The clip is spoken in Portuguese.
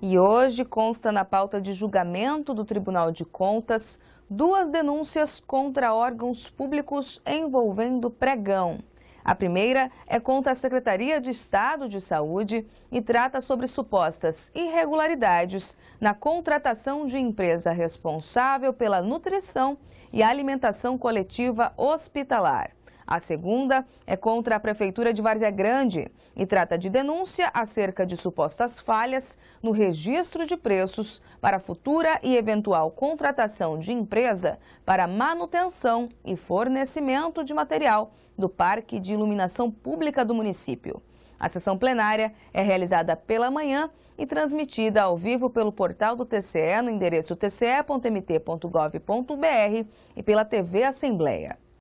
E hoje consta na pauta de julgamento do Tribunal de Contas duas denúncias contra órgãos públicos envolvendo pregão. A primeira é contra a Secretaria de Estado de Saúde e trata sobre supostas irregularidades na contratação de empresa responsável pela nutrição e alimentação coletiva hospitalar. A segunda é contra a Prefeitura de Várzea Grande e trata de denúncia acerca de supostas falhas no registro de preços para futura e eventual contratação de empresa para manutenção e fornecimento de material do Parque de Iluminação Pública do município. A sessão plenária é realizada pela manhã e transmitida ao vivo pelo portal do TCE no endereço tce.mt.gov.br e pela TV Assembleia.